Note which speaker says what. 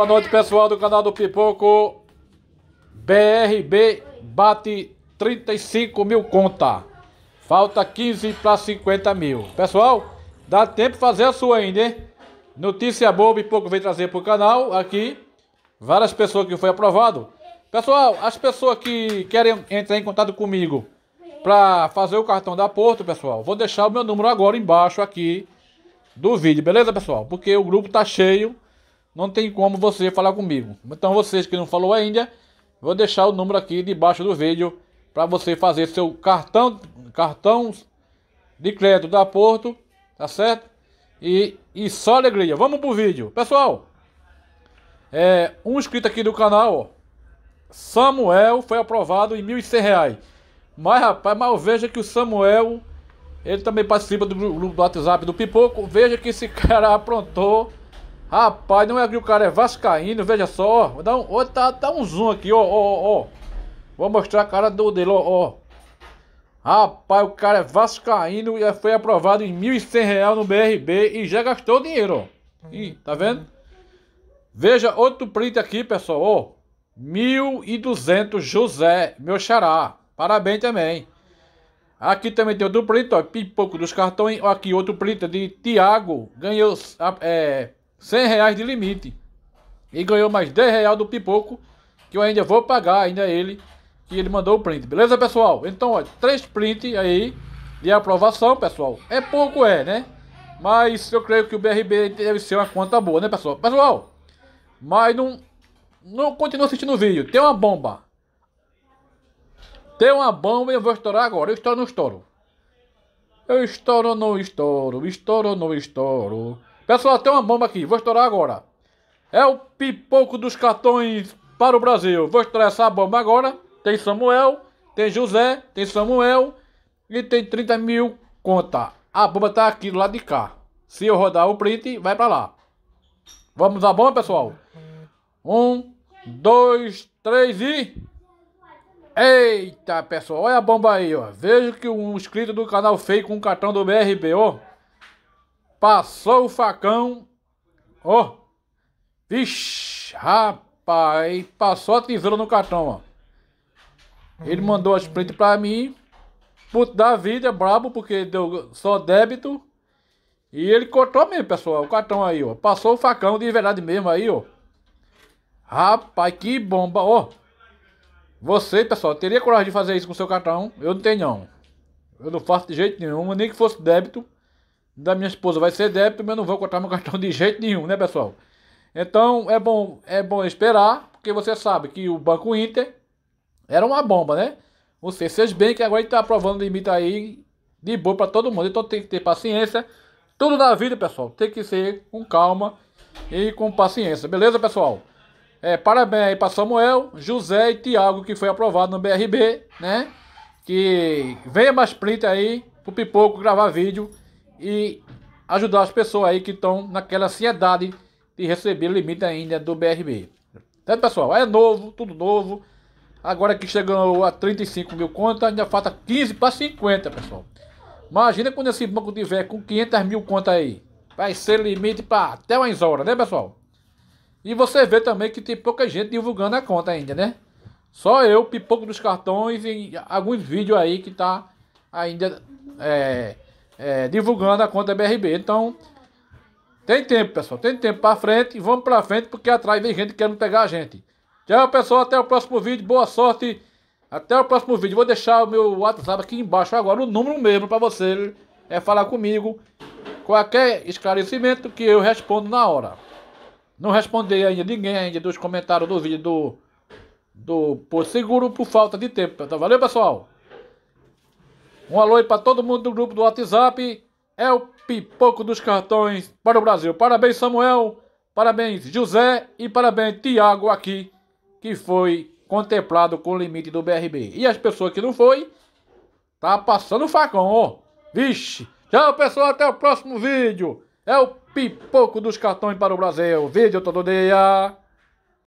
Speaker 1: Boa noite, pessoal do canal do Pipoco. BRB bate 35 mil conta. Falta 15 para 50 mil. Pessoal, dá tempo de fazer a sua ainda, hein? Notícia boa, Pipoco veio trazer para o canal aqui. Várias pessoas que foi aprovado. Pessoal, as pessoas que querem entrar em contato comigo para fazer o cartão da Porto, pessoal, vou deixar o meu número agora embaixo aqui do vídeo, beleza, pessoal? Porque o grupo tá cheio não tem como você falar comigo. Então vocês que não falou ainda, vou deixar o número aqui debaixo do vídeo para você fazer seu cartão cartão de crédito da Porto, tá certo? E, e só alegria. Vamos pro vídeo. Pessoal, é, um inscrito aqui do canal, Samuel foi aprovado em R$ 1.100. Mas rapaz, mas veja que o Samuel, ele também participa do grupo do WhatsApp do Pipoco. Veja que esse cara aprontou Rapaz, não é que o cara é vascaíno, veja só. Vou dar um, vou dar, um zoom aqui, ó, ó, ó. Vou mostrar a cara do dele, ó, ó. Rapaz, o cara é vascaíno e foi aprovado em R$ 1.100 no BRB e já gastou dinheiro, ó. Ih, tá vendo? Veja outro print aqui, pessoal, ó. 1.200 José, meu xará. Parabéns também. Aqui também tem outro print, ó. Pipoco dos cartões. Aqui outro print de Tiago. Ganhou... É, 100 reais de limite. E ganhou mais 10 reais do pipoco, que eu ainda vou pagar, ainda ele, que ele mandou o print. Beleza, pessoal? Então, ó, três prints aí de aprovação, pessoal. É pouco, é, né? Mas eu creio que o BRB deve ser uma conta boa, né, pessoal? Pessoal, mas não, não continua assistindo o vídeo. Tem uma bomba. Tem uma bomba e eu vou estourar agora. Eu estouro ou não estouro? Eu estouro ou não estouro? Estouro ou não estouro? Pessoal, tem uma bomba aqui, vou estourar agora. É o pipoco dos cartões para o Brasil. Vou estourar essa bomba agora. Tem Samuel, tem José, tem Samuel e tem 30 mil conta. A bomba tá aqui do lado de cá. Se eu rodar o print, vai para lá. Vamos à bomba, pessoal? Um, dois, três e... Eita, pessoal, olha a bomba aí, ó. Vejo que um inscrito do canal fez com um cartão do BRB, ó. Passou o facão. Ó. Oh. Vixe, rapaz. Passou a tesoura no cartão, ó. Ele mandou a sprint pra mim. Puto da vida, brabo, porque deu só débito. E ele cortou mesmo, pessoal, o cartão aí, ó. Passou o facão de verdade mesmo aí, ó. Rapaz, que bomba, ó. Você, pessoal, teria coragem de fazer isso com seu cartão? Eu não tenho, não. Eu não faço de jeito nenhum, nem que fosse débito da minha esposa vai ser débito, mas eu não vou cortar meu cartão de jeito nenhum, né, pessoal? Então é bom, é bom esperar, porque você sabe que o Banco Inter era uma bomba, né? Você seja bem que agora está aprovando limite aí de boa para todo mundo. Então tem que ter paciência. Tudo na vida, pessoal, tem que ser com calma e com paciência. Beleza, pessoal? É, parabéns aí para Samuel, José e Tiago, que foi aprovado no BRB, né? Que venha mais print aí pro Pipoco gravar vídeo e ajudar as pessoas aí que estão naquela ansiedade de receber limite ainda do BRB. Certo, tá, pessoal? É novo, tudo novo. Agora que chegou a 35 mil contas, ainda falta 15 para 50, pessoal. Imagina quando esse banco tiver com 500 mil contas aí. Vai ser limite para até umas horas, né, pessoal? E você vê também que tem pouca gente divulgando a conta ainda, né? Só eu, pipoco dos cartões e alguns vídeos aí que tá ainda é, é, divulgando a conta BRB. Então, tem tempo, pessoal. Tem tempo para frente e vamos para frente porque atrás vem gente querendo pegar a gente. Tchau, pessoal. Até o próximo vídeo. Boa sorte. Até o próximo vídeo. Vou deixar o meu WhatsApp aqui embaixo agora, o número mesmo para você é falar comigo. Qualquer esclarecimento que eu respondo na hora. Não respondi ainda ninguém ainda dos comentários do vídeo do do Seguro por falta de tempo. Então, valeu, pessoal. Um alô aí para todo mundo do grupo do WhatsApp. É o pipoco dos cartões para o Brasil. Parabéns, Samuel. Parabéns, José. E parabéns, Tiago, aqui, que foi contemplado com o limite do BRB. E as pessoas que não foi, tá passando facão, ó. Vixe. Tchau, pessoal. Até o próximo vídeo. É o pipoco dos cartões para o Brasil. Vídeo todo dia.